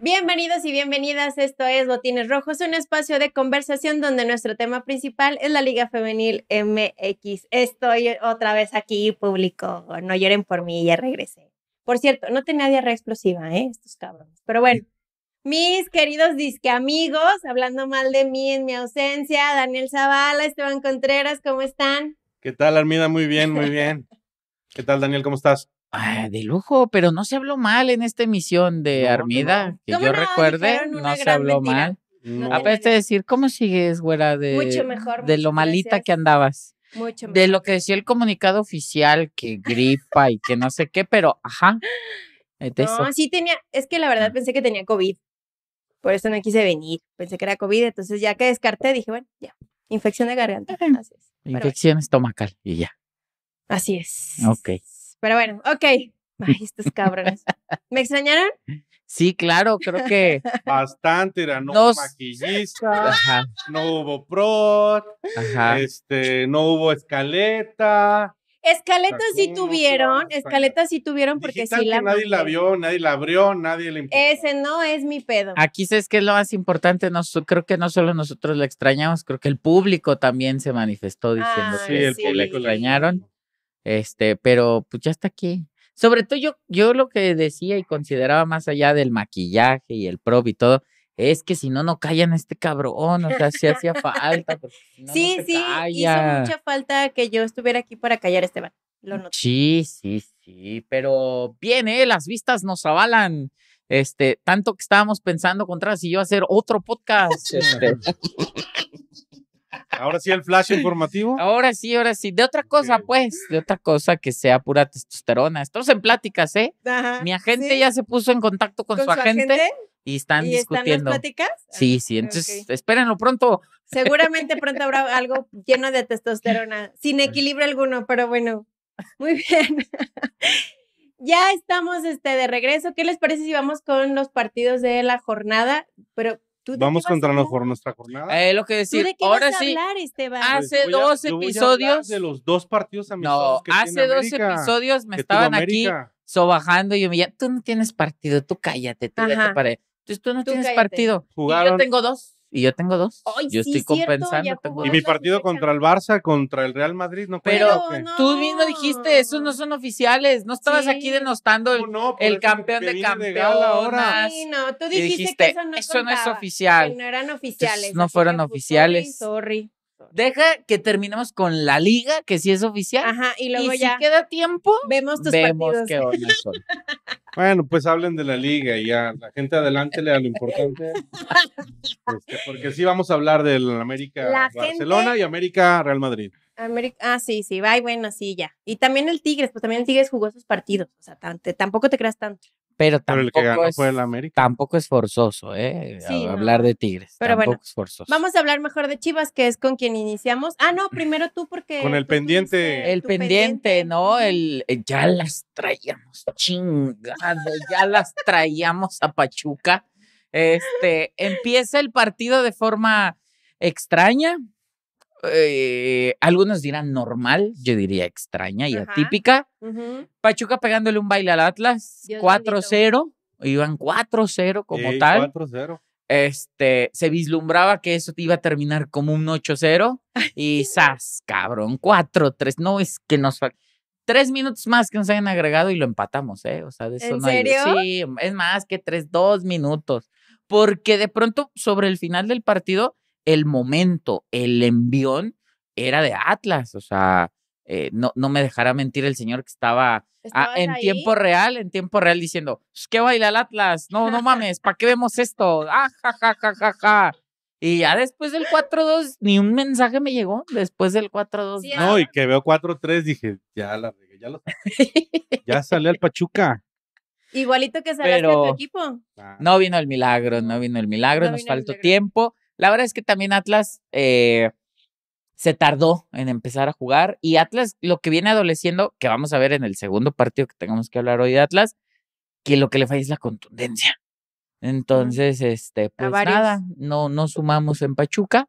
Bienvenidos y bienvenidas, esto es Botines Rojos, un espacio de conversación donde nuestro tema principal es la Liga Femenil MX. Estoy otra vez aquí, público, no lloren por mí, ya regresé. Por cierto, no tenía diarrea explosiva, ¿eh? Estos cabrones. Pero bueno, mis queridos disque amigos, hablando mal de mí en mi ausencia, Daniel Zavala, Esteban Contreras, ¿cómo están? ¿Qué tal, Armida? Muy bien, muy bien. ¿Qué tal, Daniel? ¿Cómo estás? Ah, de lujo, pero no se habló mal en esta emisión de Armida, que yo recuerde, no se habló mal. Aparte de decir, ¿cómo sigues, güera? De, de lo malita que andabas. Mucho mejor. De lo que decía el comunicado oficial, que gripa y que no sé qué, pero ajá. Eh, no, sí tenía, es que la verdad pensé que tenía COVID. Por eso no quise venir. Pensé que era COVID. Entonces, ya que descarté, dije, bueno, ya. Infección de garganta. Infección estomacal y ya. Así es. Ok. Pero bueno, ok. Ay, estos ¿Me extrañaron? Sí, claro, creo que. Bastante, era no maquillista, no hubo pro este, no hubo escaleta. Escaletas sí tuvieron, escaletas sí tuvieron porque nadie la vio, nadie la abrió, nadie le importó. Ese no es mi pedo. Aquí sabes que es lo más importante, no, creo que no solo nosotros la extrañamos, creo que el público también se manifestó diciendo que sí, el público la extrañaron. Este, pero pues ya está aquí. Sobre todo yo, yo lo que decía y consideraba más allá del maquillaje y el prop y todo, es que si no, no callan a este cabrón, o sea, si hacía falta. sí, sí, hizo mucha falta que yo estuviera aquí para callar a Esteban. Sí, sí, sí, pero bien, ¿eh? Las vistas nos avalan. Este, tanto que estábamos pensando contra si yo hacer otro podcast. Este. Ahora sí el flash informativo. Ahora sí, ahora sí. De otra cosa, pues, de otra cosa que sea pura testosterona. Estamos en pláticas, ¿eh? Mi agente ya se puso en contacto con, su, agente? Y están discutiendo. ¿Están en pláticas? Sí, sí. Entonces, espérenlo pronto. Seguramente pronto habrá algo lleno de testosterona, sin equilibrio alguno, pero bueno. Muy bien. ya estamos este, de regreso. ¿Qué les parece si vamos con los partidos de la jornada? Pero Vamos contra nos por nuestra jornada. Eh, lo que decir, de qué ahora vas a sí. Esteban? Hace pues, dos episodios. de los dos partidos amistosos. No, hace dos episodios me estaban aquí sobajando y yo me decía, tú no tienes partido, tú cállate, tú para te Entonces tú no tienes partido. y yo tengo dos y yo tengo dos. yo estoy compensando. y mi partido contra el Barça, contra el Real Madrid, no Pero tú mismo dijiste, esos no son oficiales. No estabas aquí denostando el, campeón de campeón ahora. no, tú dijiste, eso no, es oficial. no eran oficiales. no fueron pues, oficiales. Deja que terminemos con la liga, que sí es oficial. Ajá, y luego ya. Si queda tiempo, vemos tus partidos. Bueno, pues hablen de la liga y ya, la gente adelante, a lo importante. Este, porque sí vamos a hablar del América Barcelona y América Real Madrid. América, ah, sí, sí, va y bueno, sí, ya. Y también el Tigres, pues también el Tigres jugó sus partidos, o sea, tampoco te creas tanto. Pero, tampoco el que ganó fue el América. Tampoco es forzoso, ¿eh? hablar de Tigres. Pero tampoco bueno, es forzoso. Vamos a hablar mejor de Chivas, que es con quien iniciamos. Ah, no, primero tú, porque. Con el pendiente. Eh, el pendiente, ¿no? El, eh, ya las traíamos chingado, ya las traíamos a Pachuca. Este, empieza el partido de forma extraña eh, algunos dirán normal, yo diría extraña y atípica. Pachuca pegándole un baile al Atlas, 4-0, iban 4-0 como tal. 4-0. Este, se vislumbraba que eso iba a terminar como un 8-0 y sas, cabrón, 4-3. No es que nos tres minutos más que nos hayan agregado y lo empatamos, ¿eh? O sea, de eso no Sí, es más que tres, dos minutos. Porque de pronto, sobre el final del partido, el momento, el envión era de Atlas, o sea, no, no me dejará mentir el señor que estaba en tiempo real, en tiempo real diciendo, ¿qué baila el Atlas? No, no mames, ¿para qué vemos esto? ja, ja, ja, ja, ja. Y ya después del 4-2, ni un mensaje me llegó después del 4-2. no, y que veo 4-3, dije, ya la ya lo Ya salió al Pachuca. Igualito que salió el tu equipo. No vino el milagro, no vino el milagro, nos faltó tiempo. La verdad es que también Atlas eh, se tardó en empezar a jugar y Atlas lo que viene adoleciendo, que vamos a ver en el segundo partido que tengamos que hablar hoy de Atlas, que lo que le falla es la contundencia. Entonces, este, pues nada, no, no sumamos en Pachuca.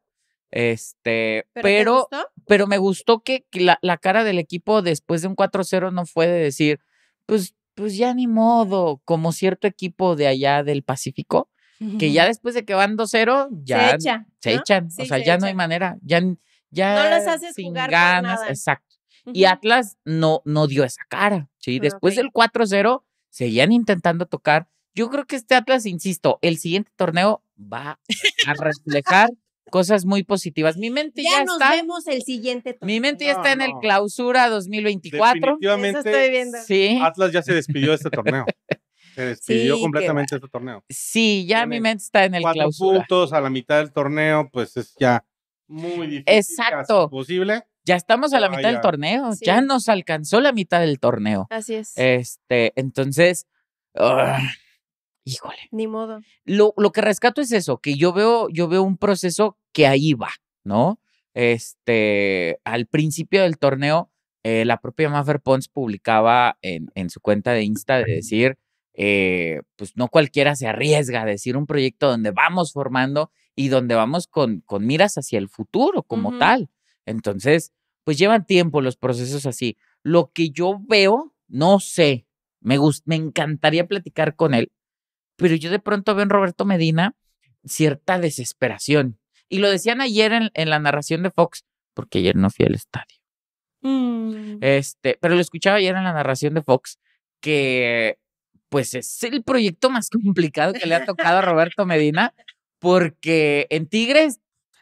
Este, pero, pero, me gustó que, la, cara del equipo después de un 4-0 no fue de decir, pues, pues ya ni modo, como cierto equipo de allá del Pacífico, que ya después de que van 2-0, ya se, echa, echan. o sea, ya no hay manera. Ya, ya no los haces sin ganas. Exacto. Y Atlas no, no dio esa cara. ¿sí? Después del 4-0, seguían intentando tocar. Yo creo que este Atlas, insisto, el siguiente torneo va a reflejar cosas muy positivas. Mi mente ya, ya nos vemos el siguiente torneo. Mi mente ya está en el clausura 2024. Definitivamente, ¿Sí? Atlas ya se despidió de este torneo. Se despidió completamente de torneo. Sí, ya mi mente está en el cuatro clausura. puntos a la mitad del torneo, pues es ya muy difícil. Exacto. Posible. Ya estamos a la mitad del torneo. Ya nos alcanzó la mitad del torneo. Así es. Este, entonces, ah, híjole. Ni modo. Lo, lo, que rescato es eso, que yo veo, yo veo un proceso que ahí va, ¿no? Este, al principio del torneo, eh, la propia Maffer Pons publicaba en, en, su cuenta de Insta de decir, eh, pues no cualquiera se arriesga a decir un proyecto donde vamos formando y donde vamos con, con miras hacia el futuro como tal. Entonces, pues llevan tiempo los procesos así. Lo que yo veo, no sé, me, me encantaría platicar con él, pero yo de pronto veo en Roberto Medina cierta desesperación. Y lo decían ayer en, la narración de Fox, porque ayer no fui al estadio. Mm. Este, pero lo escuchaba ayer en la narración de Fox, que pues es el proyecto más complicado que le ha tocado a Roberto Medina, porque en Tigres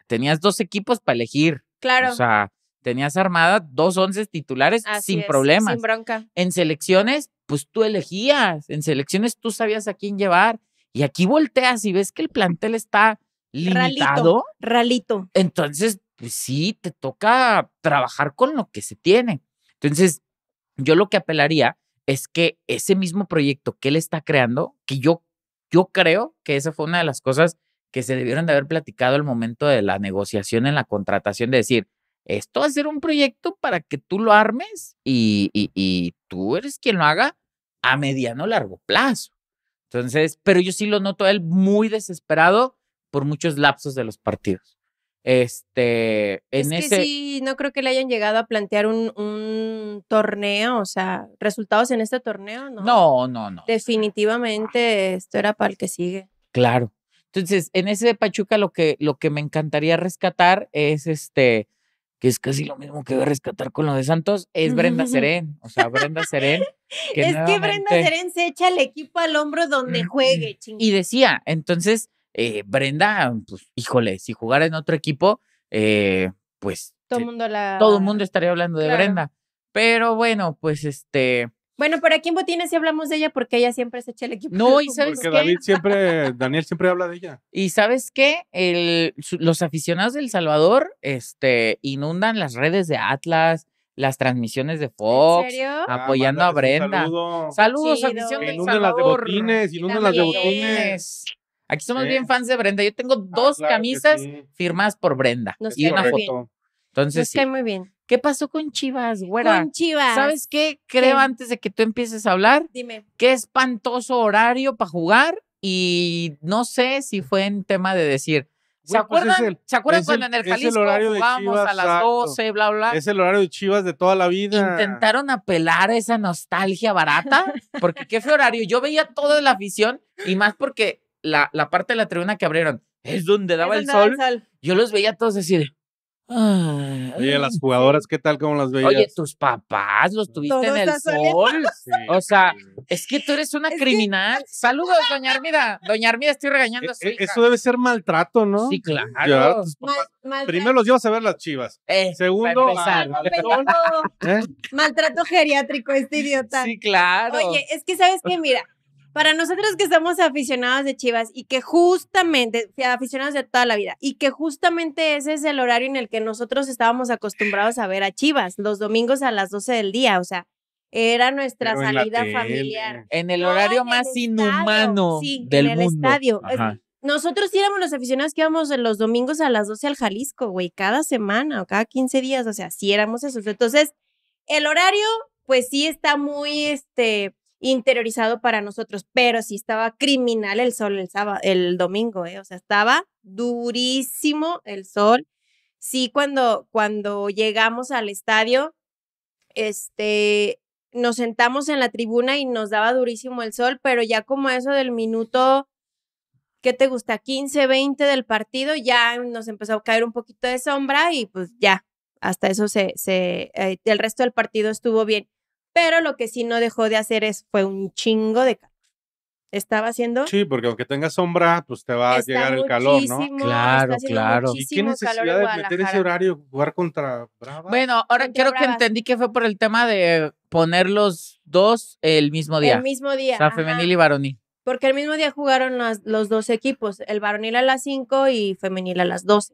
tenías dos equipos para elegir. Claro. O sea, tenías armada dos once titulares sin problemas. Sin bronca. En selecciones, pues tú elegías, en selecciones tú sabías a quién llevar. Y aquí volteas y ves que el plantel está limitado. Ralito. ralito. Entonces, pues sí, te toca trabajar con lo que se tiene. Entonces, yo lo que apelaría es que ese mismo proyecto que él está creando, que yo, yo creo que esa fue una de las cosas que se debieron de haber platicado al momento de la negociación en la contratación, de decir, esto va a ser un proyecto para que tú lo armes y, tú eres quien lo haga a mediano largo plazo. Entonces, pero yo sí lo noto a él muy desesperado por muchos lapsos de los partidos. Este, en es que sí, no creo que le hayan llegado a plantear un, torneo, o sea, resultados en este torneo, ¿no? No, no, no. Definitivamente esto era para el que sigue. Claro. Entonces, en ese de Pachuca lo que, lo que me encantaría rescatar es este, que es casi lo mismo que voy a rescatar con lo de Santos, es Brenda Serén. O sea, Brenda Serén. es que Brenda Serén se echa el equipo al hombro donde juegue, Y decía, entonces, eh, Brenda, pues, híjole, si jugara en otro equipo, eh, pues todo el eh, mundo estaría hablando de Brenda. Pero bueno, pues este. Bueno, pero aquí en Botines sí hablamos de ella porque ella siempre se echa el equipo. No, y sabes porque David siempre, Daniel siempre habla de ella. Y sabes qué, los aficionados del Salvador, este, inundan las redes de Atlas, las transmisiones de Fox, ah, apoyando a Brenda. Saludos, saludos, afición del Salvador. las de Botines, inundan las de Botines. Aquí somos bien fans de Brenda. Yo tengo ah, dos camisas firmadas por Brenda y una foto. Entonces, Nos muy bien. ¿Qué pasó con Chivas, güera? Con Chivas. ¿Sabes qué? Creo antes de que tú empieces a hablar. Dime. Qué espantoso horario para jugar y no sé si fue en tema de decir. ¿Se pues acuerdan, ¿se acuerdan cuando en el Jalisco a las 12, bla, bla? Es el horario de Chivas de toda la vida. Intentaron apelar a esa nostalgia barata, porque qué fue horario. Yo veía toda la afición y más porque la, parte de la tribuna que abrieron es donde daba, el, sol. Yo los veía todos así de. Oye, las jugadoras, ¿qué tal? ¿Cómo las veías? Oye, tus papás los tuviste en el sol. O sea, es que tú eres una criminal. Saludos, doña Armida. Doña Armida, estoy regañando. E-, e, eso debe ser maltrato, ¿no? Sí, claro. Primero los llevas a ver las chivas. Eh, Segundo, ¿Eh? maltrato geriátrico, este idiota. Sí, claro. Oye, es que sabes que, mira, para nosotros que estamos aficionados de Chivas y que justamente, aficionados de toda la vida, y que justamente ese es el horario en el que nosotros estábamos acostumbrados a ver a Chivas, los domingos a las 12 del día, o sea, era nuestra salida familiar. En el horario más inhumano del mundo. estadio. Ajá. Nosotros éramos los aficionados que íbamos los domingos a las 12 al Jalisco, güey, cada semana o cada 15 días, o sea, sí éramos esos. Entonces, el horario, pues sí está muy, este, interiorizado para nosotros, pero sí estaba criminal el sol el sábado, el domingo, ¿eh? o sea, estaba durísimo el sol. Sí, cuando, cuando llegamos al estadio, este, nos sentamos en la tribuna y nos daba durísimo el sol, pero ya como eso del minuto, ¿qué te gusta? 15, 20 del partido, ya nos empezó a caer un poquito de sombra y pues ya, hasta eso se, eh, el resto del partido estuvo bien. Pero lo que sí no dejó de hacer es, fue un chingo de calor. Estaba haciendo. Sí, porque aunque tenga sombra, pues te va a llegar el calor, ¿no? Claro, claro. ¿Y qué necesidad de meter ese horario, jugar contra Brava? Bueno, ahora creo que entendí que fue por el tema de poner los dos el mismo día. El mismo día. o sea, femenil y varonil. Porque el mismo día jugaron los dos equipos, el varonil a las 5 y femenil a las 12.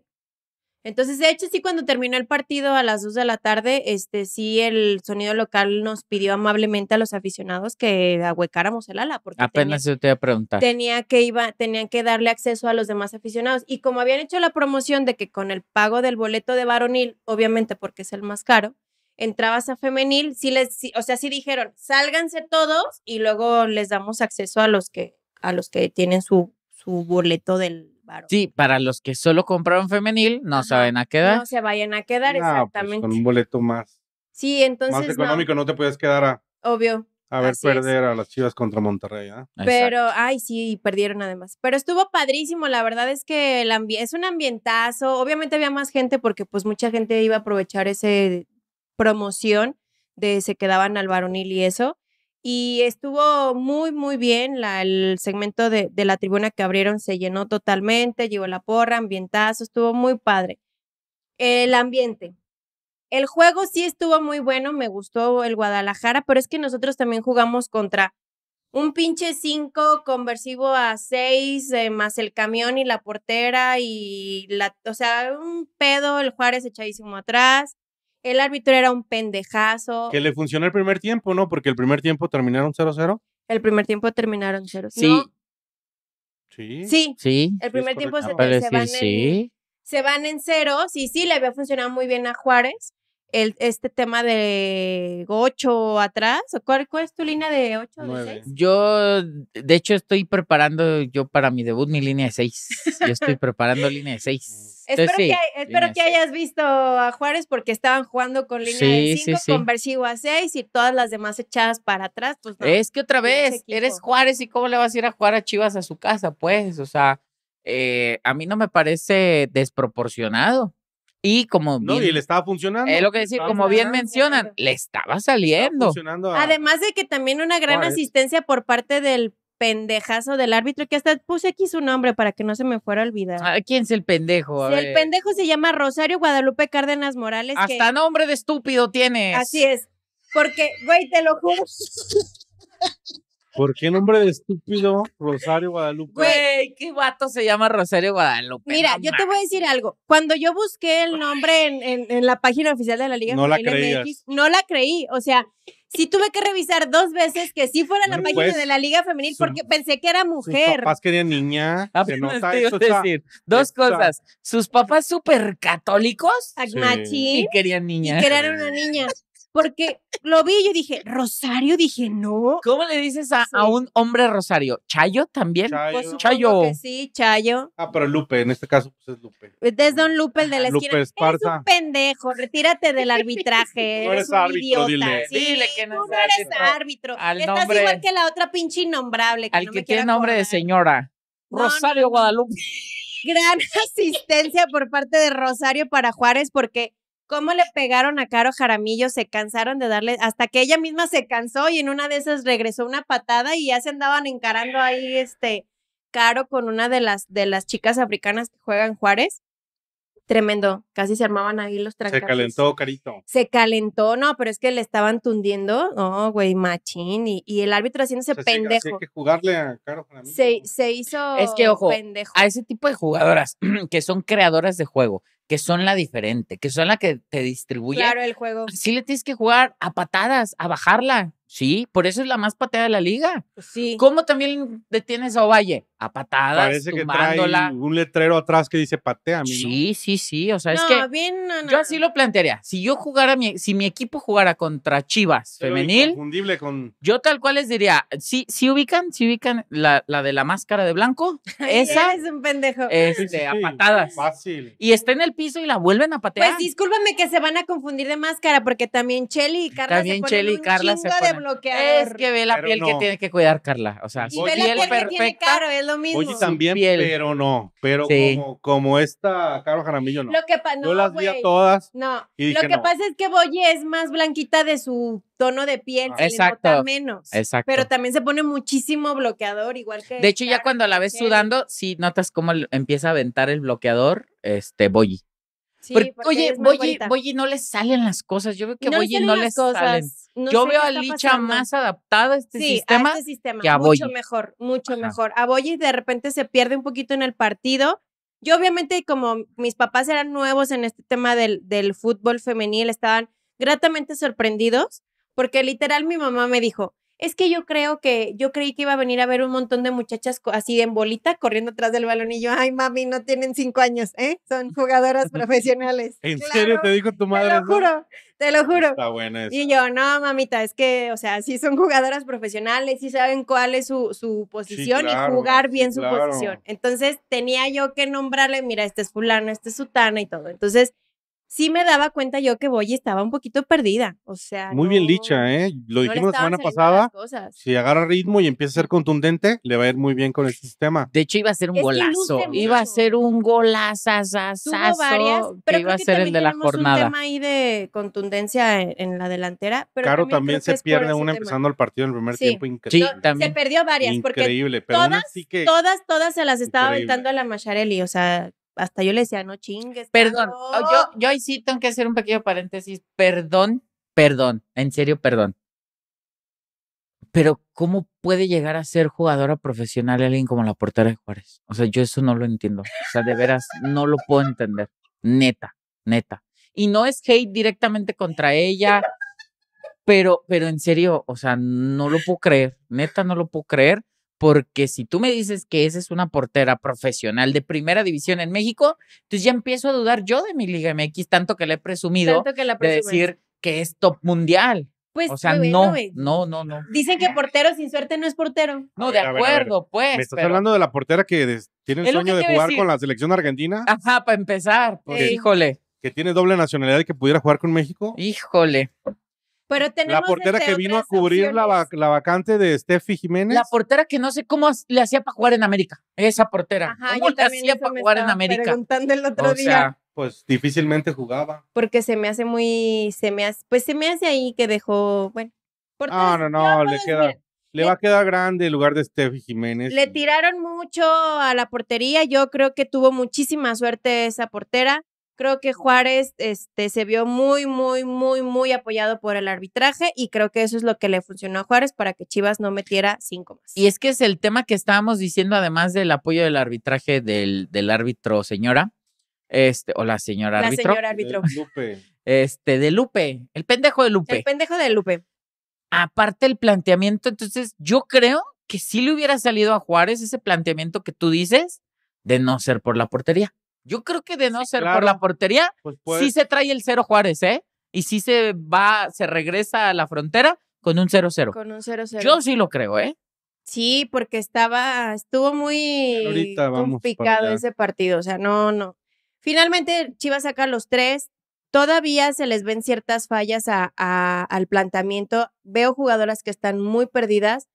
Entonces, de hecho, sí, cuando terminó el partido a las 2 de la tarde, este, sí, el sonido local nos pidió amablemente a los aficionados que ahuecáramos el ala. Porque Apenas tenía, te Tenía que iba, tenían que darle acceso a los demás aficionados. Y como habían hecho la promoción de que con el pago del boleto de varonil, obviamente porque es el más caro, entrabas a femenil, sí les, o sea, sí dijeron, sálganse todos y luego les damos acceso a los que, a los que tienen su, su boleto del, Sí, para los que solo compraron femenil, no saben se vayan a quedar. No se vayan a quedar, pues, exactamente. con un boleto más. Sí, entonces. Más económico, no, te puedes quedar a. Obvio. A ver perder a las Chivas contra Monterrey, ¿eh? Pero, ay, sí, perdieron además. Pero estuvo padrísimo, la verdad es que el es un ambientazo. Obviamente había más gente porque pues mucha gente iba a aprovechar esa promoción de se quedaban al varonil y eso y estuvo muy, muy bien. La, el segmento de, de, la tribuna que abrieron se llenó totalmente, llegó la porra, ambientazo, estuvo muy padre. El ambiente. El juego sí estuvo muy bueno, me gustó el Guadalajara, pero es que nosotros también jugamos contra un pinche 5 conversivo a 6, eh, más el camión y la portera y la, o sea, un pedo, el Juárez echadísimo atrás el árbitro era un pendejazo. Que le funcionó el primer tiempo, ¿no? Porque el primer tiempo terminaron 0-0. El primer tiempo terminaron 0-0. Sí. sí. Sí. El primer tiempo se, se, van en, sí. se van en ceros y sí le había funcionado muy bien a Juárez el, este tema de 8 atrás? ¿Cuál, ¿Cuál, es tu línea de 8 o de 6? Yo, de hecho, estoy preparando yo para mi debut mi línea de 6. Yo estoy preparando línea de 6. espero, que, espero que, hayas visto a Juárez porque estaban jugando con línea de 5, conversivo con a 6 y todas las demás echadas para atrás. Pues es que otra vez, eres Juárez y cómo le vas a ir a jugar a Chivas a su casa, pues, o sea, eh, a mí no me parece desproporcionado. Y como bien, no, y le estaba funcionando. Es lo que decir, como bien mencionan, le estaba saliendo. Además de que también una gran asistencia por parte del pendejazo del árbitro, que hasta puse aquí su nombre para que no se me fuera a olvidar. Ah, ¿Quién es el pendejo? El pendejo se llama Rosario Guadalupe Cárdenas Morales. Hasta nombre de estúpido tienes. Así es. Porque, güey, te lo juro. ¿Por qué nombre de estúpido Rosario Guadalupe? Güey, qué guato se llama Rosario Guadalupe. Mira, yo te voy a decir algo. Cuando yo busqué el nombre en, en, la página oficial de la Liga no la no la creí. O sea, sí tuve que revisar dos veces que sí fuera la página pues, de la Liga Femenil porque pensé que era mujer. Sus papás querían niña. Ah, se nota eso, decir. Dos cosas. Sus papás súper católicos. Sí. Y querían niña. Y querían una niña. porque lo vi y yo dije, Rosario, dije, no. ¿Cómo le dices a, a un hombre Rosario? ¿Chayo también? Chayo. sí, Chayo. Ah, pero Lupe, en este caso, pues es Lupe. Pues, es Don Lupe el de la Lupe esquina. Esparza. un pendejo, retírate del arbitraje. no eres árbitro, dile. dile que no, eres árbitro. Al Estás igual que la otra pinche innombrable. al que tiene nombre de señora. Rosario Guadalupe. Gran asistencia por parte de Rosario para Juárez porque cómo le pegaron a Caro Jaramillo, se cansaron de darle, hasta que ella misma se cansó y en una de esas regresó una patada y ya se andaban encarando ahí, este, Caro con una de las, de las chicas africanas que juegan Juárez. Tremendo, casi se armaban ahí los Se calentó, carito. Se calentó, no, pero es que le estaban tundiendo, no, güey, machín, y, el árbitro haciéndose pendejo. que jugarle a se, se, hizo es que, ojo, pendejo. A ese tipo de jugadoras que son creadoras de juego, que son la diferente, que son la que te distribuye. Claro, el juego. Sí le tienes que jugar a patadas, a bajarla, sí, por eso es la más pateada de la liga. Sí. ¿Cómo también detienes a Ovalle? a patadas. Parece que trae un letrero atrás que dice patea. mí Sí, sí, sí. O sea, es que bien, yo así lo plantearía. Si yo jugara, si mi equipo jugara contra Chivas femenil. Confundible con... yo tal cual les diría, si, si ubican, si ubican la, la de la máscara de blanco, esa es un pendejo. Este, a patadas. Fácil. Y está en el piso y la vuelven a patear. Pues discúlpame que se van a confundir de máscara porque también Chelly y Carla también se y Carla chingo Es que ve la piel que tiene que cuidar Carla. O sea, y ve la piel, que Tiene caro, es lo lo también, pero no. Pero como, esta Caro Jaramillo, no. Yo las vi a todas. No. Y lo que pasa es que Boye es más blanquita de su tono de piel. Ah. exacto. nota menos. Exacto. Pero también se pone muchísimo bloqueador, igual que. De hecho, ya cuando la ves sudando, sí notas cómo empieza a aventar el bloqueador, este, Boye porque, oye, Boyi, no le salen las cosas. Yo veo que no Boyi no le salen. Yo veo a Licha más adaptada a este, este, sistema que a Mucho mejor, mucho mejor. A Boyi de repente se pierde un poquito en el partido. Yo obviamente como mis papás eran nuevos en este tema del, del fútbol femenil, estaban gratamente sorprendidos porque literal mi mamá me dijo, es que yo creo que yo creí que iba a venir a ver un montón de muchachas así en bolita corriendo atrás del balón y yo, ay mami, no tienen cinco años, ¿eh? Son jugadoras profesionales. ¿En serio te dijo tu madre? Te lo juro, te lo juro. Y yo, no, mamita, es que, o sea, sí son jugadoras profesionales, y saben cuál es su, posición y jugar bien su posición. Entonces tenía yo que nombrarle, mira, este es fulano, este es sutana y todo. Entonces sí me daba cuenta yo que voy estaba un poquito perdida. O sea. Muy bien dicha, ¿eh? Lo dijimos la semana pasada. Si agarra ritmo y empieza a ser contundente, le va a ir muy bien con el sistema. De hecho, iba a ser un golazo. Iba a ser un golazo, pero iba a ser el de la jornada. un tema ahí de contundencia e, en, la delantera. Pero claro, también, se pierde una empezando el partido en el primer tiempo. Increíble. Sí, también. Se perdió varias. Increíble, porque todas, que... todas, todas se las estaba aventando a la Macharelli. O sea, hasta yo le decía, no chingues. Perdón, yo, yo ahí sí tengo que hacer un pequeño paréntesis. Perdón, perdón, en serio, perdón. Pero, ¿cómo puede llegar a ser jugadora profesional alguien como la portera de Juárez? O sea, yo eso no lo entiendo. O sea, de veras, no lo puedo entender. Neta, neta. Y no es hate directamente contra ella, pero, pero en serio, o sea, no lo puedo creer. Neta, no lo puedo creer porque si tú me dices que esa es una portera profesional de primera división en México, entonces pues, ya empiezo a dudar yo de mi Liga MX, tanto que le he presumido que decir que es top mundial. Pues, o sea, no, no, no, no, Dicen que portero sin suerte no es portero. No, de acuerdo, pues. Me estás hablando de la portera que tiene el sueño de jugar con la selección argentina. Ajá, para empezar, pues, híjole. Que tiene doble nacionalidad y que pudiera jugar con México. Híjole la portera que vino a cubrir la, la, vacante de Steffi Jiménez. La portera que no sé cómo le hacía para jugar en América. Esa portera. ¿Cómo le hacía para jugar en América? Preguntando el otro o Sea, pues difícilmente jugaba. Porque se me hace muy, se me pues se me hace ahí que dejó, bueno. no, no, no, le Le va a quedar grande el lugar de Steffi Jiménez. Le tiraron mucho a la portería. Yo creo que tuvo muchísima suerte esa portera. Creo que Juárez este, se vio muy, muy, muy, muy apoyado por el arbitraje y creo que eso es lo que le funcionó a Juárez para que Chivas no metiera cinco más. Y es que es el tema que estábamos diciendo, además del apoyo del arbitraje del, del árbitro señora, este, o la señora árbitro. La señora árbitro. De Lupe. Este, de Lupe, el pendejo de Lupe. El pendejo de Lupe. Aparte el planteamiento, entonces yo creo que sí le hubiera salido a Juárez ese planteamiento que tú dices de no ser por la portería. Yo creo que de no ser por la portería, pues sí se trae el cero Juárez, ¿eh? Y sí se va, se regresa a la frontera con un 0-0. Con un 0-0. Yo sí lo creo, ¿eh? Sí, porque estaba, estuvo muy picado ese partido, o sea, no, no. Finalmente Chivas saca los tres, todavía se les ven ciertas fallas a, al planteamiento, veo jugadoras que están muy perdidas,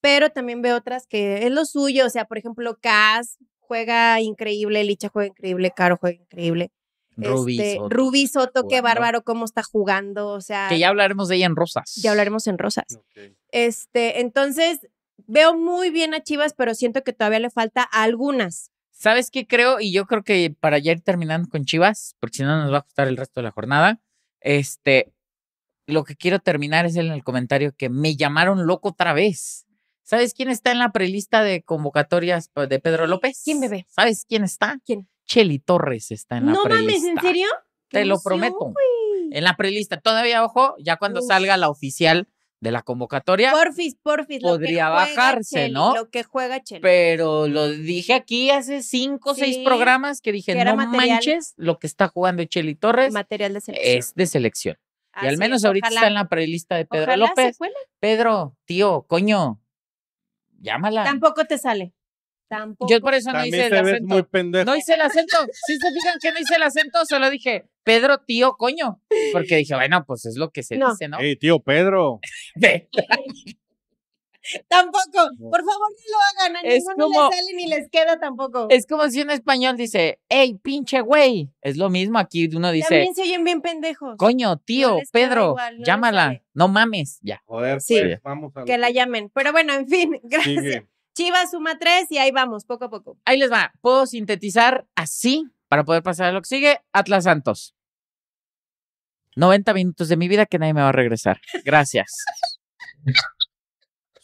pero también veo otras que es lo suyo, o sea, por ejemplo, Cas juega increíble, Licha juega increíble, Caro juega increíble. Rubí, este, Soto. Rubí qué bárbaro cómo está jugando, o sea. Que ya hablaremos de ella en Rosas. Ya hablaremos en Rosas. Este, entonces, veo muy bien a Chivas, pero siento que todavía le falta algunas. ¿Sabes qué creo? Y yo creo que para ya ir terminando con Chivas, porque si no nos va a costar el resto de la jornada, este, lo que quiero terminar es en el comentario que me llamaron loco otra vez. ¿Sabes quién está en la prelista de convocatorias pues, de Pedro López? ¿Quién, bebé? ¿Sabes quién está? ¿Quién? Cheli Torres está en la prelista. No mames, ¿en serio? Te lo prometo. En la prelista. Todavía, ojo, ya cuando salga la oficial de la convocatoria. Porfis, porfis. Podría bajarse, ¿no? Lo que juega Cheli. Pero lo dije aquí hace cinco o seis programas que dije, no manches, lo que está jugando Cheli Torres material de selección. es de selección. y al menos ahorita está en la prelista de Pedro López. Pedro, tío, coño, Llámala. Tampoco te sale. Tampoco. Yo por eso no hice el acento. No hice el acento. Si se fijan que no hice el acento, solo dije, Pedro, tío, coño. Porque dije, bueno, pues es lo que se dice, ¿no? Ey, tío Pedro. Ve. tampoco. Por favor, no lo hagan. A ninguno les sale ni les queda tampoco. Es como si un español dice, hey, pinche güey. Es lo mismo aquí. Uno dice. También se oyen bien pendejos. Coño, tío, Pedro, llámala. No mames. Ya. Joder, pues, vamos a. Que la llamen. Pero bueno, en fin, gracias. Chivas suma tres y ahí vamos, poco a poco. Ahí les va. Puedo sintetizar así para poder pasar a lo que sigue. Atlas Santos. 90 minutos de mi vida que nadie me va a regresar. Gracias.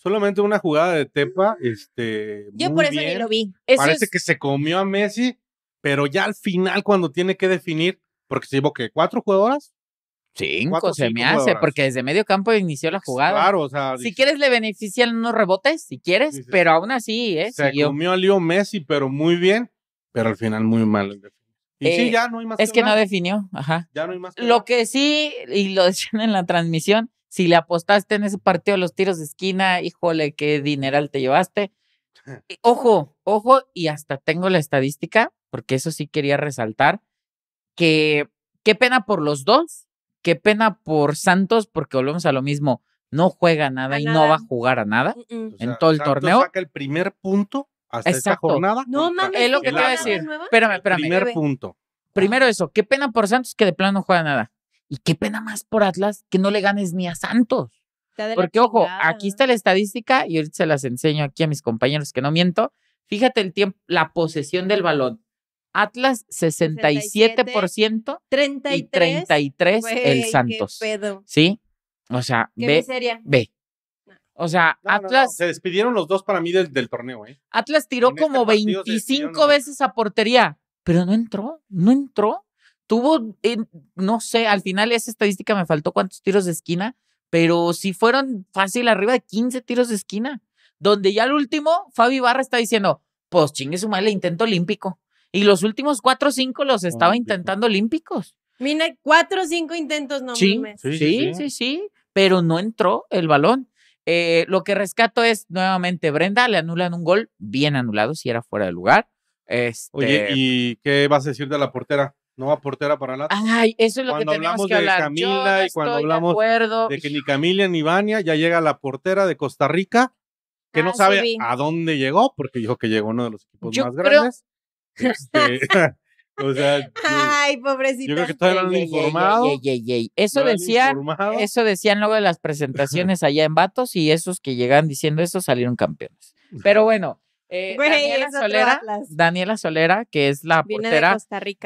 solamente una jugada de Tepa. Este, Yo por eso no lo vi. Parece que se comió a Messi, pero ya al final, cuando tiene que definir, porque se llevó que cuatro jugadoras. Cinco, se me hace, porque desde medio campo inició la jugada. Claro, o sea. Si quieres, le benefician unos rebotes, si quieres, pero aún así, ¿eh? Se comió a Leo Messi, pero muy bien, pero al final muy mal. Y sí, eh, ya no hay más. Es que, no definió, ajá. Ya no hay más. Que lo que sí, y lo decían en la transmisión, si le apostaste en ese partido los tiros de esquina, híjole, qué dineral te llevaste. Ojo, ojo, y hasta tengo la estadística, porque eso sí quería resaltar, que qué pena por los dos, qué pena por Santos, porque volvemos a lo mismo, no juega nada y no va a jugar a nada en todo el Santos torneo. Saca el primer punto hasta esta jornada. No es lo que te voy a decir. Espérame, espérame. El primer punto. Primero eso, qué pena por Santos que de plano no juega nada. Y qué pena más por Atlas que no le ganes ni a Santos. Porque, ojo, aquí está la estadística y ahorita se las enseño aquí a mis compañeros que no miento. Fíjate el tiempo, la posesión del balón. Atlas 67%, 33, y 33 el Santos. ¿Sí? O sea, B ve, O sea, Atlas. Se despidieron los dos para mí del, torneo, ¿eh? Atlas tiró este como 25 veces a portería, pero no entró, no entró tuvo, no sé, al final esa estadística me faltó cuántos tiros de esquina, pero sí fueron fácil arriba de 15 tiros de esquina, donde ya el último Fabi Barra está diciendo, pues chingue su madre, intento olímpico. Y los últimos cuatro o cinco los estaba intentando olímpicos. Mira, cuatro o cinco intentos, no sí, Sí sí, sí pero no entró el balón. Eh, lo que rescato es nuevamente Brenda, le anulan un gol bien anulado si era fuera de lugar. Oye, este ¿y qué vas a decir de la portera? no a portera para la... Ay, eso es lo que tenemos hablamos que hablar. de Camila y cuando hablamos de, que ni Camila ni Vania ya llega la portera de Costa Rica que no ah, sabe a dónde llegó porque dijo que llegó uno de los equipos más grandes. Este, ay, pobrecito Yo creo que todavía eso decían, eso decían luego de las presentaciones allá en Vatos y esos que llegan diciendo eso salieron campeones. Pero bueno, eh, Daniela, Solera, Daniela Solera, que es la portera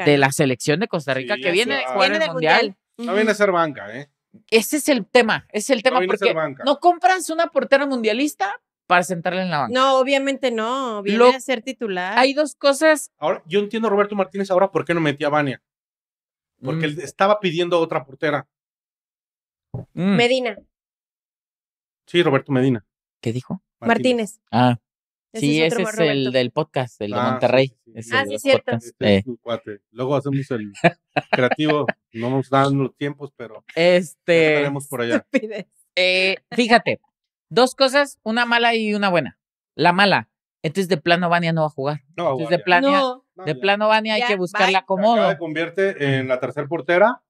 de, la selección de Costa Rica, que viene de mundial. No viene a ser banca, ¿eh? Ese es el tema, es el tema no porque no compras una portera mundialista para sentarla en la banca. No, obviamente no, viene a ser titular. Hay dos cosas. Ahora, yo entiendo a Roberto Martínez ahora por qué no metía a Vania. Porque mm. él estaba pidiendo otra portera. Mm. Medina. Sí, Roberto Medina. ¿Qué dijo? Martínez. Ah sí, ese es el del podcast, el de ah, Monterrey. ah, sí, cierto. Este es eh. Luego hacemos el creativo, no nos dan los tiempos, pero este estaremos por allá. Eh, fíjate, dos cosas, una mala y una buena. La mala, entonces de plano Vania no va a jugar. No, entonces de plano, de plano Vania hay que buscarla acomodo. Se convierte en la tercer portera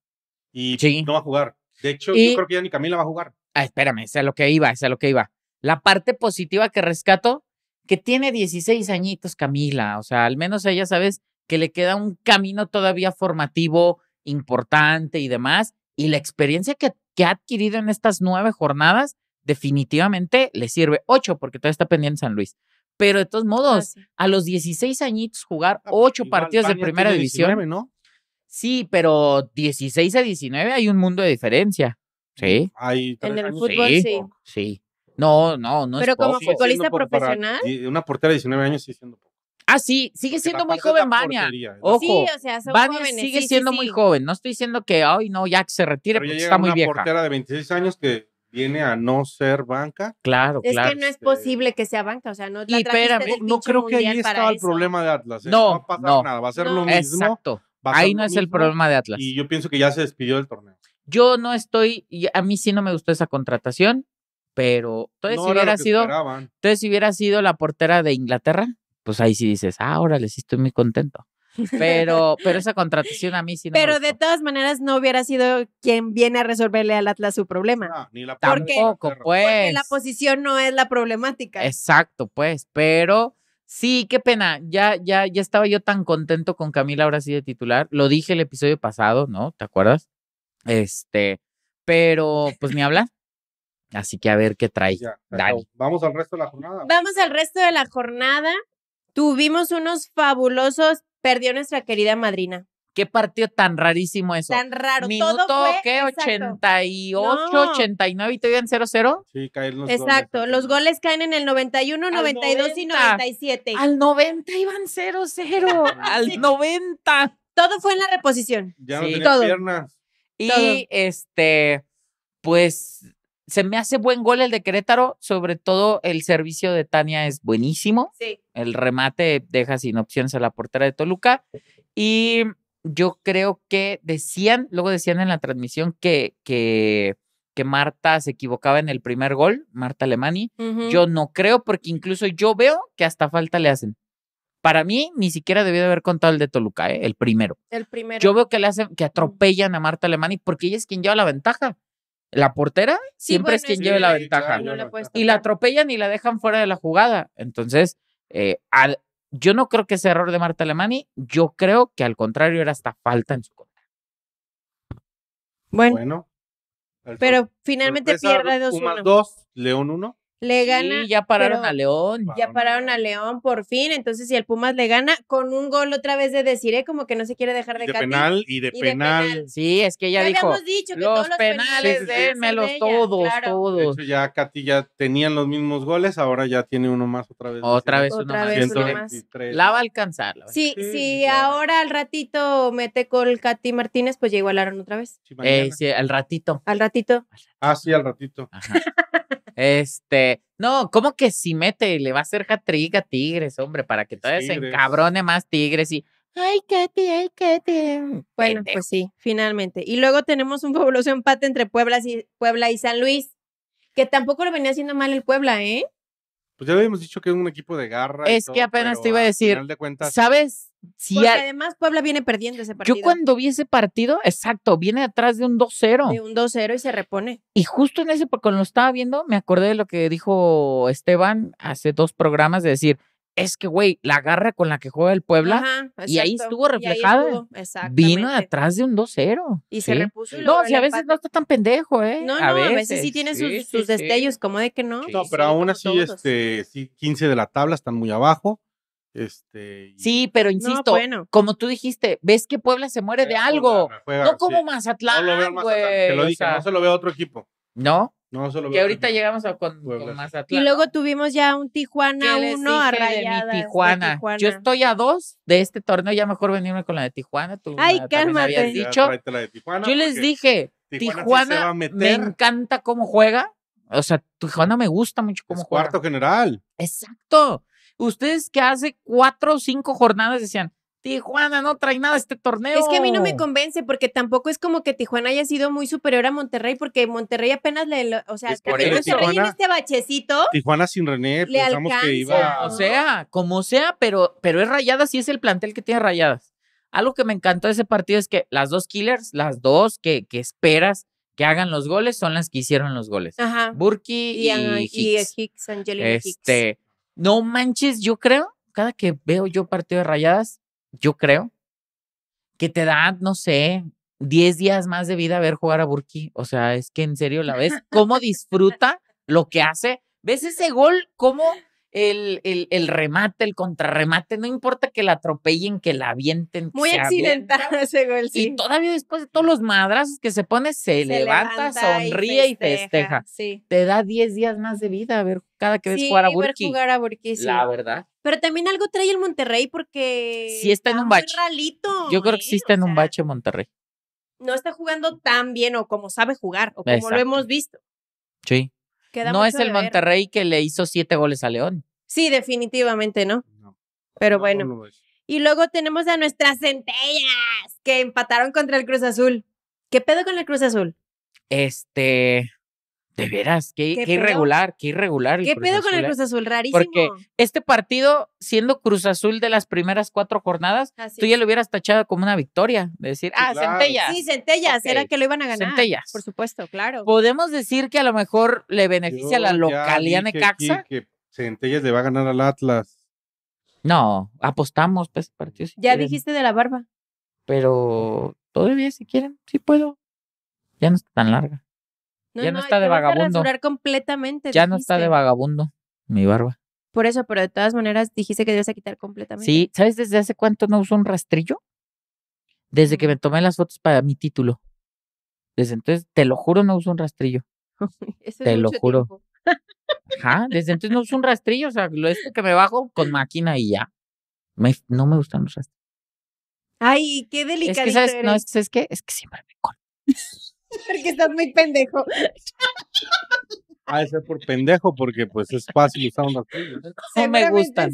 y no va a jugar. De hecho, yo creo que ya ni Camila va a jugar. Ah, espérame, es lo que iba, es lo que iba. La parte positiva que rescato que tiene 16 añitos Camila, o sea, al menos ella sabes que le queda un camino todavía formativo importante y demás, y la experiencia que, ha adquirido en estas nueve jornadas definitivamente le sirve. Ocho, porque todavía está pendiente San Luis. Pero de todos ah, modos, a los 16 añitos jugar ah, pues ocho partidos de primera división. Sí, pero 16 a 19 hay un mundo de diferencia. Sí. Hay en el fútbol, sí. sí. No, no, no. Pero como futbolista profesional. una portera de 19 años sigue siendo poco. Ah, sí, sigue siendo muy joven Vania. Ojo, sí, o sea, sigue siendo muy joven. No estoy diciendo que, ay, no, ya que se retire Pero está muy vieja. una portera de 26 años que viene a no ser banca. Claro, claro. Es que no es posible que sea banca, o sea, no la y no creo que ahí estaba el problema de Atlas. ¿eh? No, no va a pasar nada, va a ser lo mismo. Exacto. Ahí no es el problema de Atlas. Y yo pienso que ya se despidió del torneo. Yo no estoy, a mí sí no me gustó esa contratación pero entonces, si hubiera sido, entonces si hubiera sido la portera de Inglaterra, pues ahí sí dices, ah, les sí estoy muy contento. Pero, pero esa contratación a mí sí no Pero de todas maneras no hubiera sido quien viene a resolverle al Atlas su problema. Ah, ni la Tampoco, pues. Porque la pues. posición no es la problemática. Exacto, pues, pero sí, qué pena. Ya, ya, ya estaba yo tan contento con Camila ahora sí de titular. Lo dije el episodio pasado, ¿no? ¿Te acuerdas? Este, pero pues ni hablar. Así que a ver qué trae. Ya, Vamos al resto de la jornada. Vamos al resto de la jornada. Tuvimos unos fabulosos. Perdió nuestra querida madrina. Qué partido tan rarísimo eso. Tan raro. Minuto, ¿qué? 88, 89 y te iban 0-0. Sí, caen los Exacto. Los goles caen en el 91, 92 y 97. Al 90 iban 0-0. al 90. Todo fue en la reposición. Ya no Todo. Y este, pues se me hace buen gol el de Querétaro, sobre todo el servicio de Tania es buenísimo. El remate deja sin opciones a la portera de Toluca. Y yo creo que decían, luego decían en la transmisión que, que, Marta se equivocaba en el primer gol, Marta Alemani. Yo no creo, porque incluso yo veo que hasta falta le hacen. Para mí, ni siquiera debió haber contado el de Toluca, ¿eh? el primero. El primero. Yo veo que le hacen, que atropellan a Marta Alemani porque ella es quien lleva la ventaja. La portera siempre es quien lleve la ventaja. y la atropellan y la dejan fuera de la jugada. Entonces, eh, yo no creo que ese error de Marta Alemani. Yo creo que al contrario era hasta falta en su contra. Bueno. pero finalmente pierde dos 1 dos León 1. Le gana. Y ya pararon a León. Ya pararon a León por fin. Entonces, si el Pumas le gana con un gol otra vez de deciré, eh, como que no se quiere dejar de, de penal y de, penal. Sí, es que ya dijo. Dicho que los, todos los penales, penales todos, todos. ya Katy ya tenían los mismos goles, ahora ya tiene uno más otra vez. Otra vez, uno, más. La va a alcanzar. sí, sí, si ahora al ratito mete con Katy Martínez, pues ya igualaron otra vez. Eh, al ratito. Al ratito. Ah, sí, al ratito. Ajá. Este, no, ¿cómo que si mete? Le va a hacer hat a Tigres, hombre, para que todavía se encabrone más Tigres y. Ay, Katy, ay, Katy. Bueno, pues sí, finalmente. Y luego tenemos un fabuloso empate entre Puebla y, Puebla y San Luis, que tampoco le venía haciendo mal el Puebla, ¿eh? Pues ya habíamos dicho que es un equipo de garra. Es que apenas te iba a decir. De cuentas, ¿Sabes? Porque además Puebla viene perdiendo ese partido. Yo cuando vi ese partido, exacto, viene atrás de un 2-0. De un 2-0 y se repone. Y justo en ese, cuando lo estaba viendo, me acordé de lo que dijo Esteban hace dos programas, de decir, es que, güey, la garra con la que juega el Puebla y ahí estuvo reflejada. vino detrás de un 2-0. Y se repuso. Y no, si a veces no está tan pendejo, ¿eh? No, no, a veces, sí tiene sus, destellos, como de que no. No, pero aún así, este, sí, 15 de la tabla están muy abajo. Este, Sí, pero insisto, como tú dijiste, ves que Puebla se muere eh, de algo. no como Mazatlán, güey. Te lo dije, no se lo veo a otro equipo. No, que ahorita llegamos a con, Y luego tuvimos ya un Tijuana uno a Tijuana. Yo estoy a dos de este torneo, ya mejor venirme con la de Tijuana. Ay, cálmate. dicho. Yo les dije, Tijuana, me encanta cómo juega. O sea, Tijuana me gusta mucho cómo es Cuarto general. Exacto. Ustedes que hace cuatro o cinco jornadas decían, Tijuana no trae nada este torneo. Es que a mí no me convence porque tampoco es como que Tijuana haya sido muy superior a Monterrey porque Monterrey apenas le, o sea, Tijuana, en este bachecito. Tijuana sin René, pensamos que iba, o sea, como sea, pero pero es Rayadas y es el plantel que tiene Rayadas. Algo que me encantó de ese partido es que las dos killers, las dos que, que esperas que hagan los goles son las que hicieron los goles. Ajá. Burki y, Hicks. Y Angelina este, No manches, yo creo, cada que veo yo partido de Rayadas yo creo, que te da, no sé, 10 días más de vida a ver jugar a Burki. O sea, es que en serio la ves, cómo disfruta lo que hace. ¿Ves ese gol? ¿Cómo el, el, el remate, el contrarremate? No importa que la atropellen, que la avienten. Muy accidentado ese gol, sí. Y todavía después de todos los madrazos que se pone, se, levanta, sonríe y festeja. Sí. Te da 10 días más de vida a ver cada que ves jugar a Burki. Ver jugar a Burki sí. La verdad. Pero también algo trae el Monterrey porque. si está, en un bache. Yo creo que sí ¿eh? está en un bache Monterrey. No está jugando tan bien o como sabe jugar o como lo hemos visto. Sí. no es el Monterrey que le hizo siete goles a León. Sí, definitivamente no. Pero bueno. y luego tenemos a nuestras centellas que empataron contra el Cruz Azul. ¿Qué pedo con el Cruz Azul? Este. De veras, qué, irregular, qué irregular. ¿Qué pedo con el eh? Cruz Azul? Rarísimo. Porque este partido, siendo Cruz Azul de las primeras cuatro jornadas, tú ya lo hubieras tachado como una victoria. De decir, ah, centellas. Sí, centellas, era que lo iban a ganar. Centellas. Por supuesto, claro. Podemos decir que a lo mejor le beneficia a la localidad Necaxa. Que centellas le va a ganar al Atlas. No, apostamos pues partido. ya dijiste de la barba. Pero todavía, si quieren, sí puedo. Ya no está tan larga. No, ya no, está de vagabundo. completamente, ya no está de vagabundo mi barba. Por eso, pero de todas maneras dijiste que debes a quitar completamente. Sí, ¿sabes desde hace cuánto no uso un rastrillo? Desde que mm. me tomé las fotos para mi título. Desde entonces, te lo juro, no uso un rastrillo. Eso te lo juro. Ajá, desde entonces no uso un rastrillo, o sea, lo es este que me bajo con máquina y ya. no me gustan los rastrillos. Ay, qué delicadito es que, No, Es que siempre me con. Porque estás muy pendejo. Ah, eso es por pendejo, porque pues es fácil usar una ¿eh? No me gustan.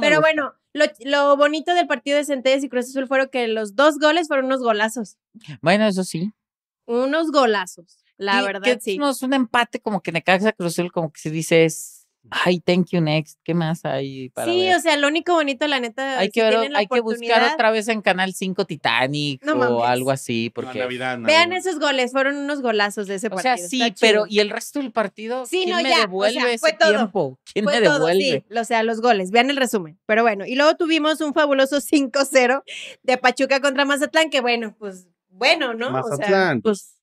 Pero bueno, lo, bonito del partido de Centelles y Cruz Azul fueron que los dos goles fueron unos golazos. Bueno, eso sí. Unos golazos, la verdad, que sí. es un empate como que Necaxa Cruz Azul como que se dice es Ay, thank you next. ¿Qué más hay para Sí, o sea, lo único bonito, la neta. Hay, que, ver, hay que buscar otra vez en Canal 5 Titanic o algo así. Porque... Vean esos goles, fueron unos golazos de ese partido. O sea, sí, pero ¿y el resto del partido? Sí, ¿Quién me devuelve ese tiempo? ¿Quién me devuelve? Todo, sí. O sea, los goles. Vean el resumen. Pero bueno, y luego tuvimos un fabuloso 5-0 de Pachuca contra Mazatlán, que bueno, pues bueno, ¿no? Mazatlán. O sea, pues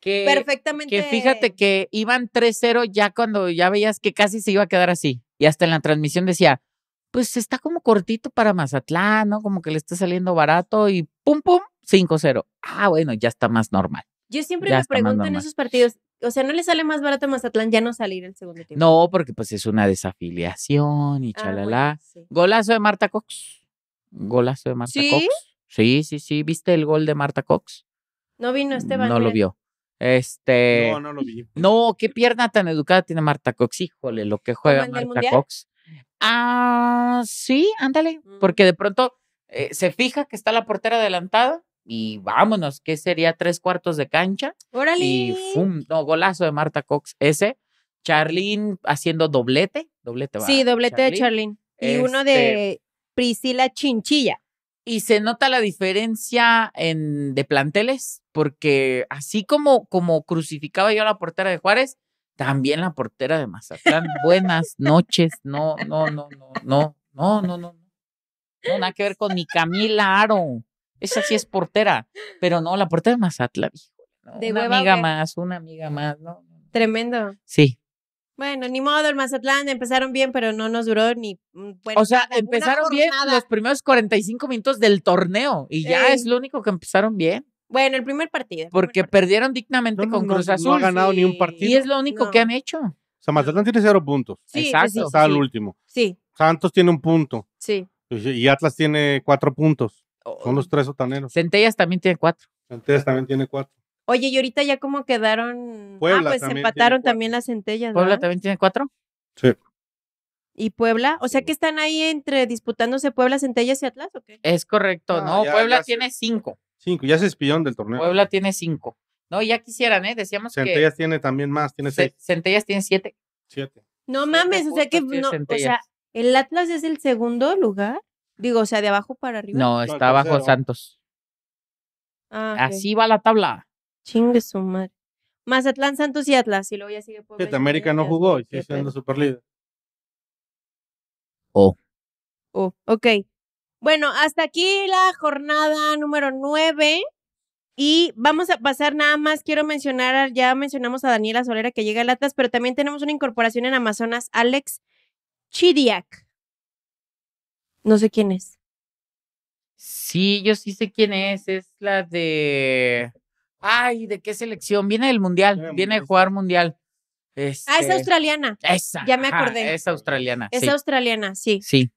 que, Perfectamente. Que fíjate que iban 3-0 ya cuando ya veías que casi se iba a quedar así. Y hasta en la transmisión decía, pues está como cortito para Mazatlán, ¿no? Como que le está saliendo barato y pum, pum, 5-0. Ah, bueno, ya está más normal. Yo siempre me pregunto en esos partidos, o sea, ¿no le sale más barato a Mazatlán ya no salir el segundo tiempo? No, porque pues es una desafiliación y ah, chalala. Golazo de Marta Cox. Golazo de Marta Cox. Sí, sí, sí. ¿Viste el gol de Marta Cox? No vino Esteban. No lo ¿eh? vio. Este. No, no lo vi. No, qué pierna tan educada tiene Marta Cox. Híjole, lo que juega Marta Cox. Ah, sí, ándale. Mm. Porque de pronto eh, se fija que está la portera adelantada y vámonos, que sería tres cuartos de cancha. Órale. Y fum, no, golazo de Marta Cox ese. Charlene haciendo doblete. Doblete, va. Sí, doblete de Charlene. Y uno este de Priscila Chinchilla. Y se nota la diferencia en, de planteles, porque así como, como crucificaba yo a la portera de Juárez, también la portera de Mazatlán. Buenas noches. No, no, no, no, no, no, no, no. No, nada que ver con ni Camila Aro. Esa sí es portera, pero no, la portera de Mazatlán, hijo. una amiga más, una amiga más, ¿no? Tremendo. Sí. Bueno, ni modo, el Mazatlán empezaron bien, pero no nos duró ni. Mm, bueno, o sea, empezaron bien los primeros 45 minutos del torneo y ya es lo único que empezaron bien. Bueno, el primer partido. Porque perdieron dignamente con Cruz Azul. No ha ganado ni un partido. Y es lo único que han hecho. O sea, Mazatlán tiene cero puntos. Exacto. Está al último. Sí. Santos tiene un punto. Sí. Y Atlas tiene cuatro puntos. Oh, Son los oh. tres otaneros. Centellas también tiene cuatro. Centellas también tiene cuatro. Oye, y ahorita ya como quedaron. ah, pues se empataron también las centellas. ¿Puebla también tiene cuatro? Sí. ¿Y Puebla? O sea que están ahí entre disputándose Puebla, Centellas y Atlas, ¿o Es correcto, ¿no? Puebla tiene cinco. Cinco, ya se espilló del torneo. Puebla tiene cinco. No, ya quisieran, ¿eh? Decíamos que. Centellas tiene también más, tiene seis. Centellas tiene siete. Siete. No mames, o sea que. o sea, el Atlas es el segundo lugar. Digo, o sea, de abajo para arriba. No, está abajo Santos. Ah, Así va la tabla. Chingue su madre. Mazatlán, Santos y Atlas. Y luego ya sigue Puebla. Sí, este América no jugó y sigue siendo super líder. Oh. Oh, ok. Bueno, hasta aquí la jornada número nueve. Y vamos a pasar nada más. Quiero mencionar, ya mencionamos a Daniela Solera que llega a Atlas, pero también tenemos una incorporación en Amazonas, Alex Chidiak. No sé quién es. Sí, yo sí sé quién es. Es la de. Ay, ¿de qué selección? Viene del mundial, viene de jugar mundial. ah, es este, australiana. Esa. Ya me acordé. es australiana. Es australiana, sí. Sí.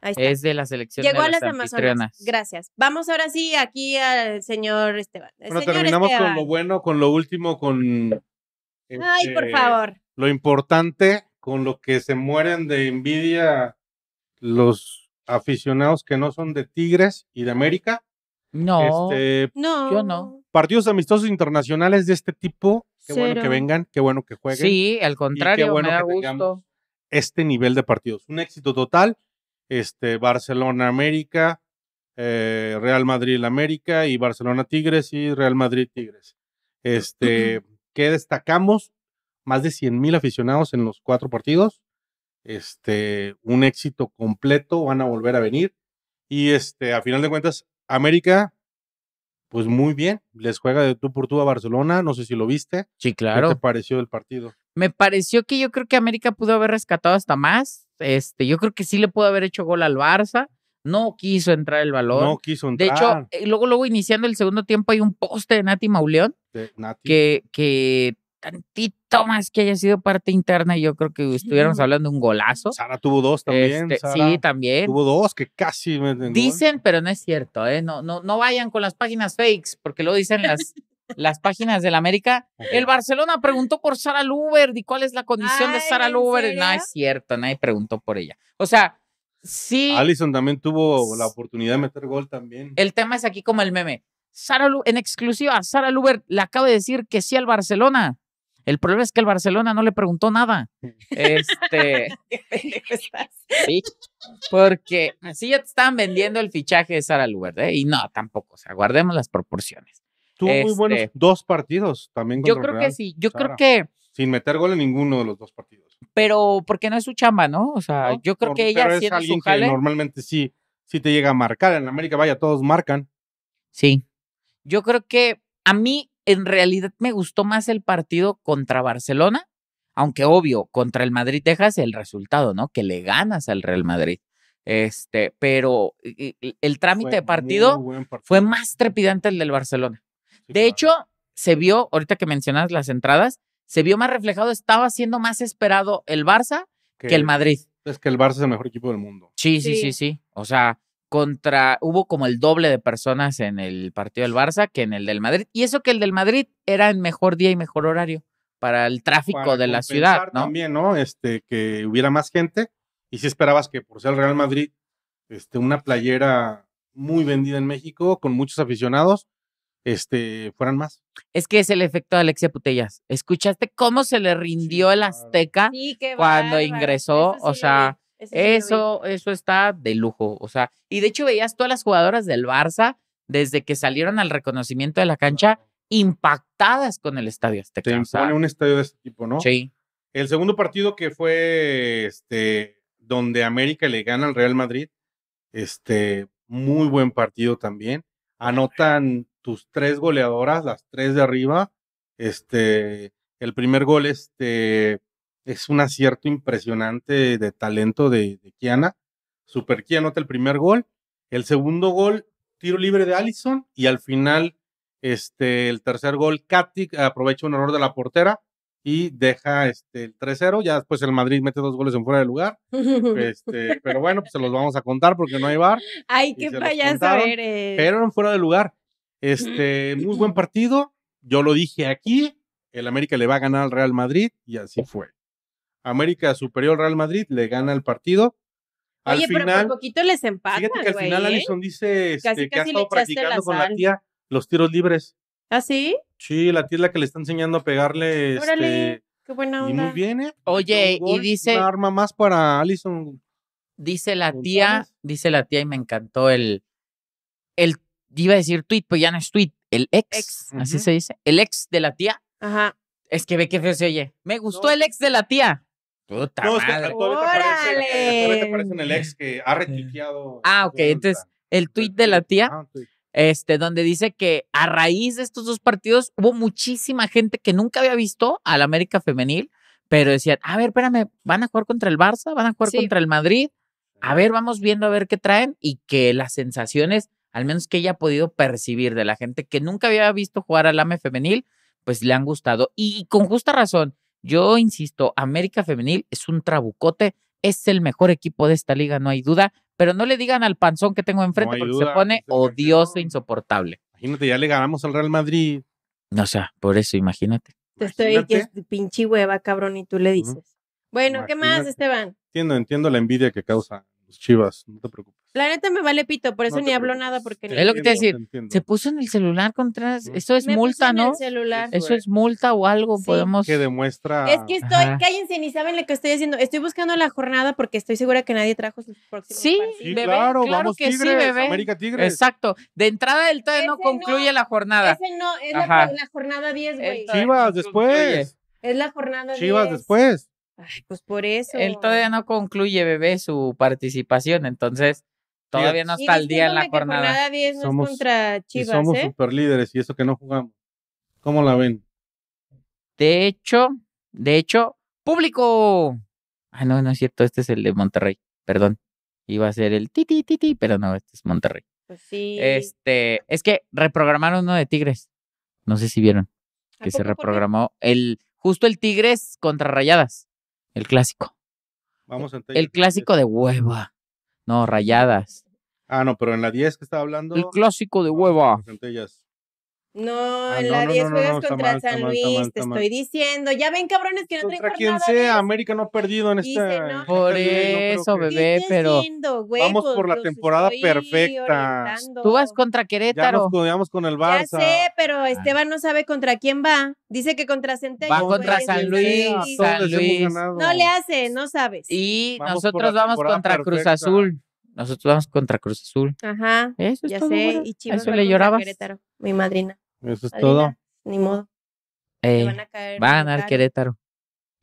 Ahí está. Es de la selección. Llegó las a las Amazonas. Gracias. Vamos ahora sí aquí al señor Esteban. bueno, terminamos con lo bueno, con lo último, con. Ay, por este, favor. Lo importante, con lo que se mueren de envidia los aficionados que no son de Tigres y de América. No. Este, no. Yo no partidos amistosos internacionales de este tipo, qué bueno que vengan, qué bueno que jueguen. Sí, al contrario, bueno me da gusto. Este nivel de partidos, un éxito total. Este Barcelona América, eh, Real Madrid América y Barcelona Tigres y Real Madrid Tigres. Este, destacamos más de 100 mil aficionados en los cuatro partidos. Este, un éxito completo, van a volver a venir. Y este, a final de cuentas, América pues muy bien, les juega de tú por tú a Barcelona, no sé si lo viste. Sí, claro. ¿Qué te pareció el partido? Me pareció que yo creo que América pudo haber rescatado hasta más. Este, yo creo que sí le pudo haber hecho gol al Barça. No quiso entrar el balón. No quiso entrar. De hecho, eh, luego, luego iniciando el segundo tiempo hay un poste de Nati Mauleón. Que, que tantito más que haya sido parte interna y yo creo que estuviéramos hablando de un golazo. Sara tuvo dos también. Este, sí, también. Tuvo dos que casi me Dicen, pero no es cierto, ¿eh? No, no, no vayan con las páginas fakes, porque lo dicen las, las páginas del América. El Barcelona preguntó por Sara Luber y cuál es la condición de Sara Luber. No es cierto, nadie preguntó por ella. O sea, sí. Allison también tuvo la oportunidad de meter gol también. El tema es aquí como el meme. Sara, en exclusiva, Sara Luber le acaba de decir que sí al Barcelona. El problema es que el Barcelona no le preguntó nada. Este. porque así ya te estaban vendiendo el fichaje de Sara Luberde ¿eh? Y no, tampoco. O sea, guardemos las proporciones. Tuvo muy buenos este, dos partidos también. Contra yo creo que sí. Yo creo que. Sin meter gol en ninguno de los dos partidos. Pero porque no es su chamba, ¿no? O sea, yo creo que ella es alguien que normalmente sí, sí te llega a marcar. En América, vaya, todos marcan. Sí. Yo creo que a mí en realidad me gustó más el partido contra Barcelona, aunque obvio, contra el Madrid texas el resultado, ¿no? Que le ganas al Real Madrid. Este, pero eh, eh, el, trámite de partido, fue más trepidante el del Barcelona. de hecho, se vio, ahorita que mencionas las entradas, se vio más reflejado, estaba siendo más esperado el Barça que, el Madrid. Es que el Barça es el mejor equipo del mundo. sí, sí, sí. sí. O sea, contra, hubo como el doble de personas en el partido del Barça que en el del Madrid. Y eso que el del Madrid era el mejor día y mejor horario para el tráfico de la ciudad, También, ¿no? Este, que hubiera más gente. Y si esperabas que por ser el Real Madrid, este, una playera muy vendida en México, con muchos aficionados, este, fueran más. Es que es el efecto de Alexia Putellas. ¿Escuchaste cómo se le rindió el Azteca cuando ingresó? o sea, eso, eso, está de lujo. O sea, y de hecho veías todas las jugadoras del Barça desde que salieron al reconocimiento de la cancha impactadas con el estadio Azteca. un estadio de este tipo, ¿no? Sí. El segundo partido que fue este, donde América le gana al Real Madrid, este, muy buen partido también. Anotan tus tres goleadoras, las tres de arriba. Este, el primer gol, este, es un acierto impresionante de talento de, Kiana. Super Kiana anota el primer gol, el segundo gol, tiro libre de Allison y al final, este, el tercer gol, Katy aprovecha un error de la portera y deja este, el 3-0. Ya después el Madrid mete dos goles en fuera de lugar. Este, pero bueno, pues se los vamos a contar porque no hay bar. Ay, qué payaso eres. Pero en fuera de lugar. Este, muy buen partido. Yo lo dije aquí. El América le va a ganar al Real Madrid y así fue. América superior Real Madrid, le gana el partido. Al Oye, pero por poquito les empatan, Fíjate que al final ¿eh? Alison dice este, que ha estado practicando con la tía los tiros libres. ¿Ah, sí? Sí, la tía es la que le está enseñando a pegarle. Órale, este, qué buena onda. Y muy bien, ¿eh? Oye, y dice... Una arma más para Alison. Dice la tía, dice la tía y me encantó el... el iba a decir tweet, pero ya no es tweet, el ex, así se dice, el ex de la tía. Ajá. Es que ve que feo se oye. Me gustó el ex de la tía. Puta no, madre. Órale. te en el ex que ha retuiteado. Ah, ok. Este, entonces, el tuit de la tía. Ah, este, donde dice que a raíz de estos dos partidos hubo muchísima gente que nunca había visto al América Femenil, pero decían, a ver, espérame, van a jugar contra el Barça, van a jugar contra el Madrid, a ver, vamos viendo a ver qué traen y que las sensaciones, al menos que ella ha podido percibir de la gente que nunca había visto jugar al AME Femenil, pues le han gustado y con justa razón. Yo insisto, América Femenil es un trabucote, es el mejor equipo de esta liga, no hay duda, pero no le digan al panzón que tengo enfrente porque se pone odioso e insoportable. Imagínate, ya le ganamos al Real Madrid. No sea, por eso, imagínate. Te estoy es pinche hueva, cabrón, y tú le dices. Bueno, ¿qué más, Esteban? Entiendo, entiendo la envidia que causa pues, Chivas, no te preocupes. La neta me vale pito, por eso ni hablo nada porque... es lo que te decir, se puso en el celular contra... Eso es multa, ¿no? celular. Eso es multa o algo, podemos... Que demuestra... Es que estoy, cállense, ni saben lo que estoy haciendo. Estoy buscando la jornada porque estoy segura que nadie trajo sus próximos Sí, sí bebé, claro, vamos que tigres, sí, bebé. América Tigres. Exacto, de entrada del todo no concluye la jornada. Ese no, es la, jornada 10, güey. Chivas, después. Es la jornada 10. Chivas, después. Ay, pues por eso. Él todavía no concluye, bebé, su participación, entonces todavía no está al día en la jornada. jornada es somos, contra Chivas, somos ¿eh? super líderes y eso que no jugamos. ¿Cómo la ven? De hecho, de hecho, público. Ah, no, no es cierto, este es el de Monterrey, perdón. Iba a ser el titi titi, pero no, este es Monterrey. Pues sí. Este, es que reprogramaron uno de Tigres. No sé si vieron que se reprogramó el justo el Tigres contra Rayadas. El clásico. E vamos El clásico de hueva. No, rayadas. Ah, no, pero en la 10 que estaba hablando. El clásico de hueva. No, ah, en la 10 juegas contra San Luis, te estoy diciendo. Ya ven, cabrones, que no contra quien sea, América no ha perdido en esta. Por eso, bebé, pero. vamos por la temporada perfecta. Tú vas contra Querétaro. Ya nos jugamos con el Barça. Ya sé, pero ah. Esteban no sabe contra quién va. Dice que contra Centeno. Va contra San Luis. San Luis. No le hace, no sabes. Y nosotros vamos contra Cruz Azul. Nosotros vamos contra Cruz Azul. Ajá. Eso ya sé. Y Chivas Eso le llorabas. Querétaro, mi madrina. Eso es todo. Ni modo. van a ah, Va a ganar Querétaro.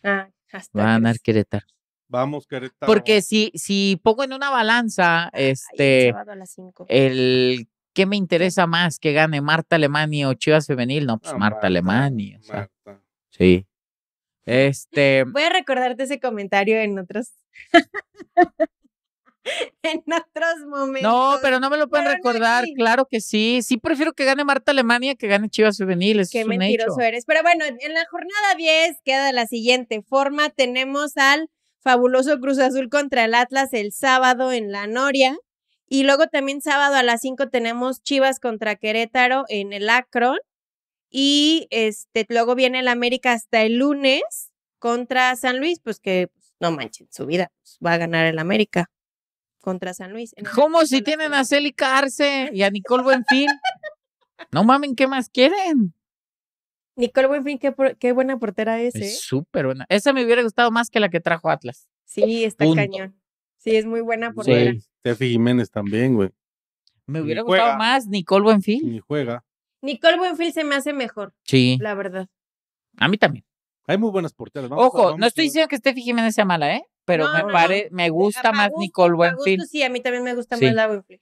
Ah, Va a ganar Querétaro. Vamos, Querétaro. Porque si, si pongo en una balanza, este. el, que ¿Qué me interesa más que gane Marta Alemania o Chivas Femenil? No, pues ah, Marta, Alemani Alemania. Sí. Este. Voy a recordarte ese comentario en otros. en otros momentos. No, pero no me lo pueden recordar, claro que sí. Sí prefiero que gane Marta Alemania que gane Chivas Juveniles, Qué mentiroso eres. Pero bueno, en la jornada 10 queda la siguiente forma. Tenemos al fabuloso Cruz Azul contra el Atlas el sábado en la Noria. Y luego también sábado a las 5 tenemos Chivas contra Querétaro en el Acron Y este, luego viene el América hasta el lunes contra San Luis, pues que pues, no manchen su vida, pues, va a ganar el América contra San Luis. ¿Cómo si tienen a Celica Arce y a Nicole Buenfil? no mamen, ¿qué más quieren? Nicole Buenfil, qué, qué buena portera es. Es ¿eh? súper buena. Esa me hubiera gustado más que la que trajo Atlas. Sí, está cañón. Sí, es muy buena portera. Sí, Jiménez también, güey. Me hubiera gustado más Nicole Buenfil. Ni juega. Nicole Buenfil se me hace mejor. Sí. La verdad. A mí también. Hay muy buenas porteras. Ojo, no estoy diciendo que Steffi Jiménez sea mala, ¿eh? pero me, eh, me gusta más Nicole Buenfil. sí, a mí también me gusta más la Buenfil.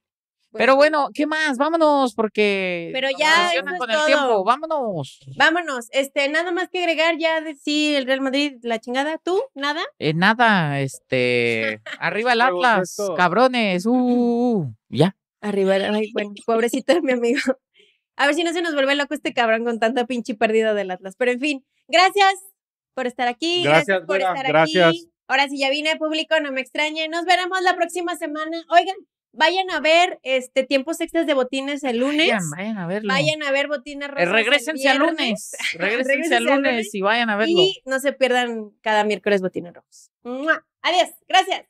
Pues pero bueno, ¿qué más? Vámonos porque Pero ya Vámonos. Vámonos. Este, nada más que agregar ya de sí el Real Madrid la chingada, ¿tú? ¿Nada? Eh, nada, este, arriba el Atlas, cabrones. Uh, ya. Arriba, ay, bueno, pobrecito mi amigo. A ver si no se nos vuelve loco este cabrón con tanta pinche pérdida del Atlas. Pero en fin, gracias por estar aquí. Gracias, por gracias. Ahora sí, ya vine público, no me extrañe. Nos veremos la próxima semana. Oigan, vayan a ver este tiempos extras de botines el lunes. Vayan, a verlo. Vayan a ver botines rojos. Eh, al lunes. regresense al lunes y vayan a verlo. Y no se pierdan cada miércoles botines rojos. Adiós. Gracias.